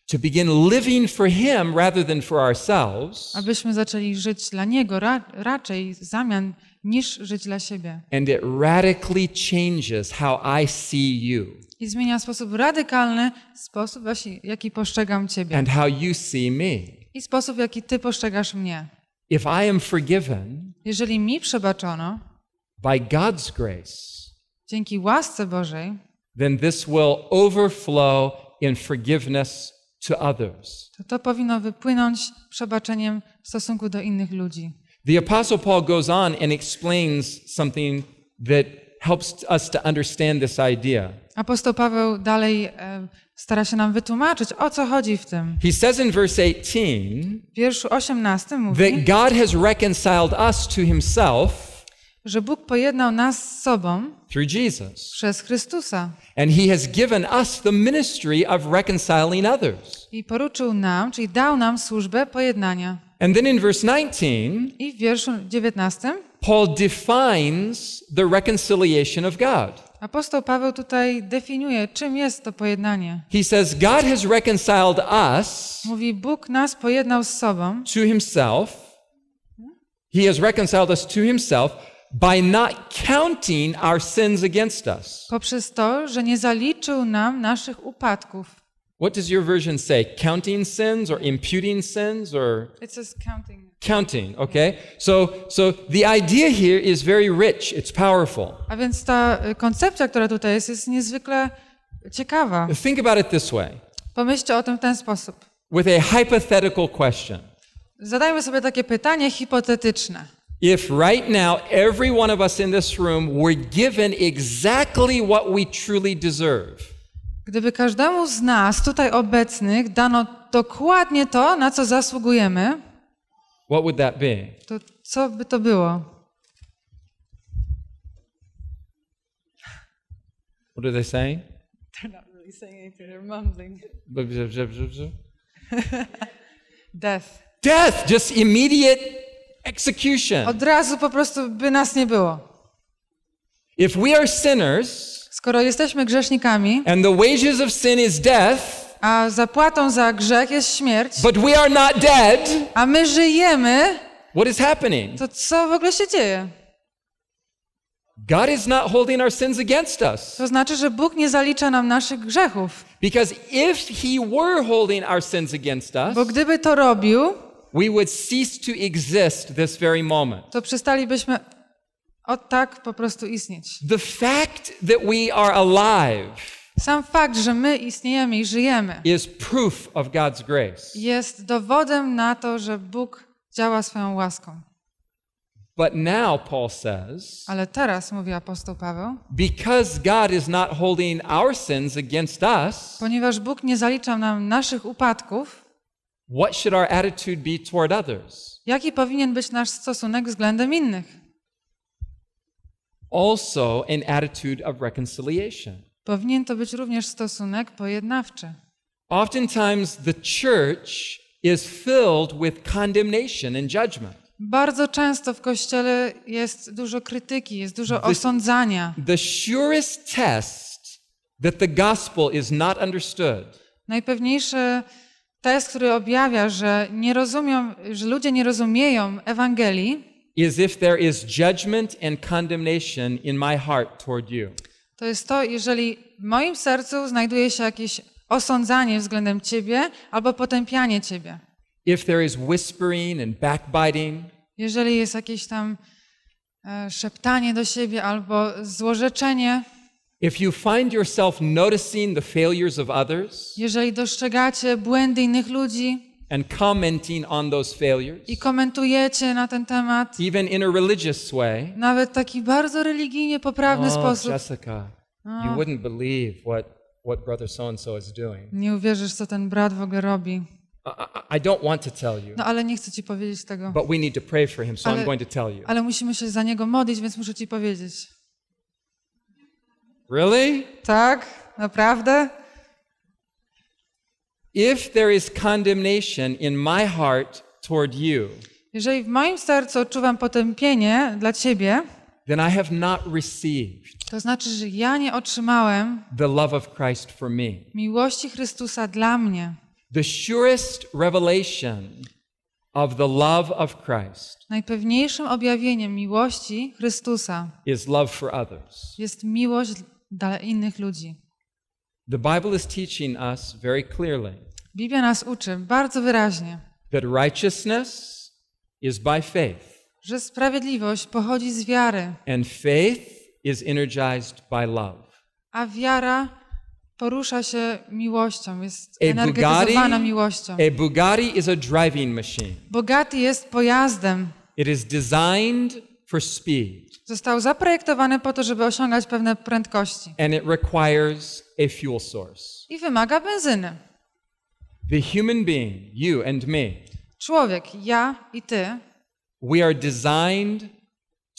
to begin living for him rather than for ourselves. Abyśmy zaczęli żyć dla niego ra raczej w zamian niż żyć dla siebie. And it radically changes how I see you. I zmienia sposób radykalny sposób właśnie jaki postrzegam ciebie. And how you see me. I sposób jaki ty postrzegasz mnie. If I am forgiven, jeżeli mi przebaczono, by God's grace, dzięki łasce Bożej, then this will overflow in forgiveness to others. To, to powinno wypłynąć przebaczeniem w stosunku do innych ludzi. The apostle Paul goes on and explains something that helps us to understand this idea. Apostoł Paweł dalej e, stara się nam wytłumaczyć, o co chodzi w tym. He says in verse 18, w wierszu 18 mówi, that God has reconciled us to himself, że Bóg pojednał nas z sobą, through Jesus. Przez Chrystusa. And he has given us the ministry of reconciling others. I poruczył nam, czyli dał nam służbę pojednania. And then in verse 19, I w wierszu 19 Paul defines the reconciliation of God. Apostoł Paweł tutaj definiuje, czym jest to pojednanie. He says God has reconciled us. Mówi Bóg nas pojednał z sobą. To himself. He has reconciled us to himself by not counting our sins against us. Poprzez to, że nie zaliczył nam naszych upadków. What does your version say? Counting sins or imputing sins or It says counting. Counting, okay? So so the idea here is very rich, it's powerful. A więc ta y, koncepcja, która tutaj jest, jest niezwykle ciekawa. Think about it this way. Pomyślcie o tym w ten sposób. With a hypothetical question. Zadajmy sobie takie pytanie hipotetyczne if right now every one of us in this room were given exactly what we truly deserve. Gdyby każdemu z nas tutaj obecnych dano dokładnie to, na co zasługujemy, what would that be? To co by to było? What are they saying? They're not really saying anything. They're mumbling. Death. Death, just immediate execution. Od razu po prostu by nas nie było. If we are sinners, skoro jesteśmy grzesznikami, and the wages of sin is death, a zapłatą za grzech jest śmierć, but we are not dead, a my żyjemy, what is happening? To co w ogóle się dzieje? God is not holding our sins against us. To znaczy, że Bóg nie zalicza nam naszych grzechów. Because if he were holding our sins against us, bo gdyby to robił, we would cease to exist this very moment. To przestalibyśmy o tak po prostu istnieć. The fact that we are alive Sam fakt, że my istniejemy i żyjemy, is proof of God's grace. jest dowodem na to, że Bóg działa swoją łaską. But now Paul says, ale teraz mówi apostoł Paweł, because God is not holding our sins against us, ponieważ Bóg nie zalicza nam naszych upadków, What should our attitude be toward others? Jaki powinien być nasz stosunek względem innych? Also an attitude of reconciliation. Powinien to być również stosunek pojednawczy. Oftentimes the church is filled with condemnation and judgment. Bardzo często w kościele jest dużo krytyki, jest dużo osądzania. The surest test that the gospel is not understood. Najpewniejsze. Test, który objawia, że nie rozumią, że ludzie nie rozumieją Ewangelii, is if there is judgment and condemnation in my heart toward you. to jest to, jeżeli w moim sercu znajduje się jakieś osądzanie względem ciebie albo potępianie ciebie. If there is whispering and backbiting, Jeżeli jest jakieś tam e, szeptanie do siebie albo złorzeczenie, jeżeli dostrzegacie błędy innych ludzi i komentujecie na ten temat, nawet taki bardzo religijnie poprawny oh, sposób. Jessica, you wouldn't believe what what brother so and so is doing. Nie uwierzysz, co ten brat w ogóle robi. I, I don't want to tell you. No ale nie chcę ci powiedzieć tego. But we need to pray for him, so ale, I'm going to tell you. Ale musimy się za niego modlić, więc muszę ci powiedzieć. Really? Tak, naprawdę? If there is condemnation in my heart toward you, jeżeli w moim sercu odczuwam potępienie dla ciebie, then I have not received to znaczy, że ja nie otrzymałem the love of Christ for me. miłości Chrystusa dla mnie. The surest revelation of the love of Christ Najpewniejszym objawieniem miłości Chrystusa is love for others. jest miłość dla innych ludzi. The Bible is teaching us very clearly Biblia nas uczy bardzo wyraźnie, that righteousness is by faith. że sprawiedliwość pochodzi z wiary, And faith is energized by love. a wiara porusza się miłością, jest A energetyzowana Bugatti- miłością. A Bugatti is a driving machine. Bogaty jest pojazdem, It is designed for speed. Został zaprojektowany po to, żeby osiągać pewne prędkości. And it requires a fuel source. I wymaga benzyny. The human being, you and me. Człowiek, ja i ty. We are designed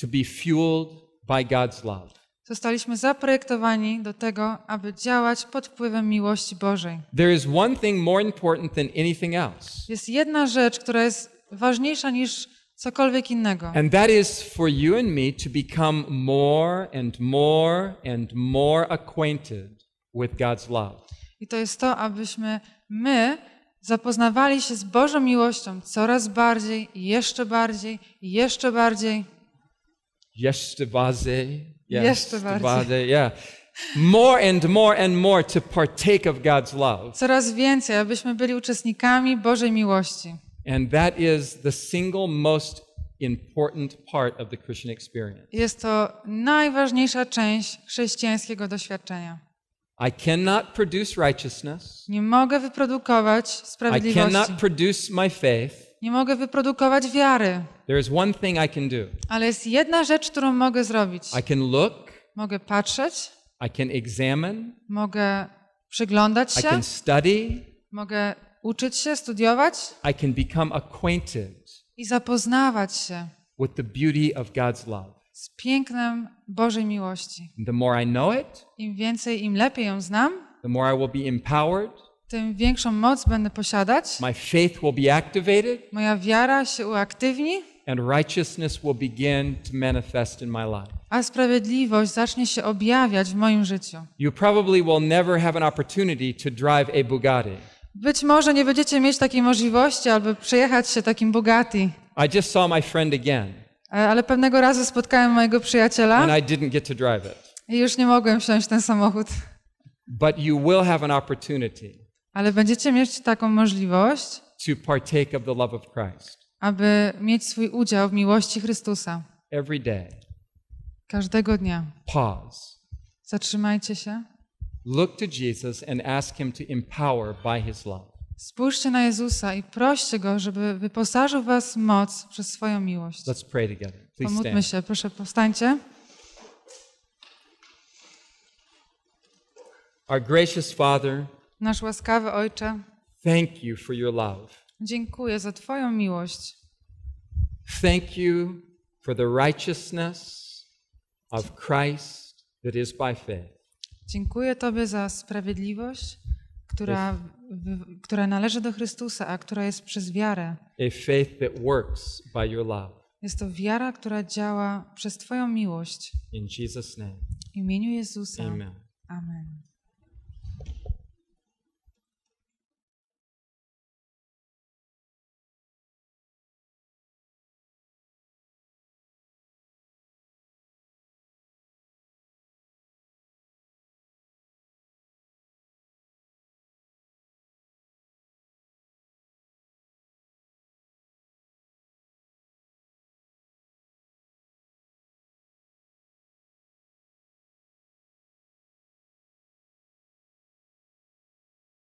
to be fueled by God's love. Zostaliśmy zaprojektowani do tego, aby działać pod wpływem miłości Bożej. There is one thing more important than anything else. Jest jedna rzecz, która jest ważniejsza niż cokolwiek innego. And that is for you and me to become more and more and more acquainted with God's love. I to jest to, abyśmy my zapoznawali się z Bożą miłością coraz bardziej, jeszcze bardziej, jeszcze bardziej. Jeszcze bardziej. Jeszcze bardziej. Yeah. More and more and more to partake of God's love. Coraz więcej, abyśmy byli uczestnikami Bożej miłości. And that is the single most important part of the Christian experience. Jest to najważniejsza część chrześcijańskiego doświadczenia. I cannot produce righteousness. Nie mogę wyprodukować sprawiedliwości. I cannot produce my faith. Nie mogę wyprodukować wiary. There is one thing I can do. Ale jest jedna rzecz, którą mogę zrobić. I can look. Mogę patrzeć. I can examine. Mogę przyglądać się. I can study. Mogę uczyć się, studiować I can become acquainted i zapoznawać się with the beauty of God's love. z pięknem Bożej miłości. the more I know it, Im więcej, im lepiej ją znam, the more I will be empowered, tym większą moc będę posiadać. My faith will be activated, moja wiara się uaktywni. And righteousness will begin to manifest in my life. A sprawiedliwość zacznie się objawiać w moim życiu. You probably will never have an opportunity to drive a Bugatti. Być może nie będziecie mieć takiej możliwości, aby przejechać się takim Bugatti. I just saw my friend again. E, ale pewnego razu spotkałem mojego przyjaciela. And I didn't get to drive it. I już nie mogłem wsiąść w ten samochód. But you will have an opportunity. Ale będziecie mieć taką możliwość. To partake of the love of Christ. Aby mieć swój udział w miłości Chrystusa. Every day. Każdego dnia. Pause. Zatrzymajcie się. Look to Jesus and ask him to empower by his love. Spójrzcie na Jezusa i proście go, żeby wyposażył was moc przez swoją miłość. Let's pray together. Please Pomódlmy stand. się, proszę powstańcie. Our gracious Father, Nasz łaskawy Ojcze, thank you for your love. Dziękuję za twoją miłość. Thank you for the righteousness of Christ that is by faith. Dziękuję Tobie za sprawiedliwość, która, która należy do Chrystusa, a która jest przez wiarę. A faith that works by your love. Jest to wiara, która działa przez Twoją miłość. In Jesus name. W imieniu Jezusa. Amen. Amen.